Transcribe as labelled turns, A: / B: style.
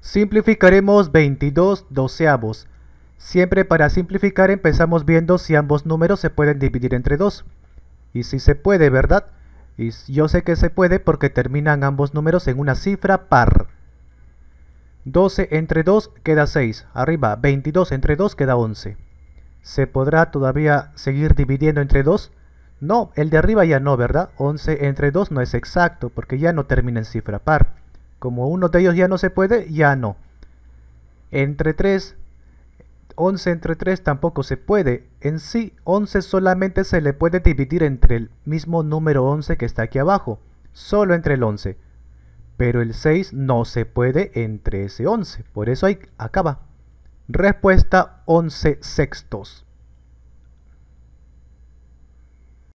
A: Simplificaremos 22 doceavos. Siempre para simplificar empezamos viendo si ambos números se pueden dividir entre 2. Y si se puede, ¿verdad? Y yo sé que se puede porque terminan ambos números en una cifra par. 12 entre 2 queda 6. Arriba, 22 entre 2 queda 11. ¿Se podrá todavía seguir dividiendo entre 2? No, el de arriba ya no, ¿verdad? 11 entre 2 no es exacto porque ya no termina en cifra par. Como uno de ellos ya no se puede, ya no. Entre 3, 11 entre 3 tampoco se puede. En sí, 11 solamente se le puede dividir entre el mismo número 11 que está aquí abajo. Solo entre el 11. Pero el 6 no se puede entre ese 11. Por eso ahí acaba. Respuesta 11 sextos.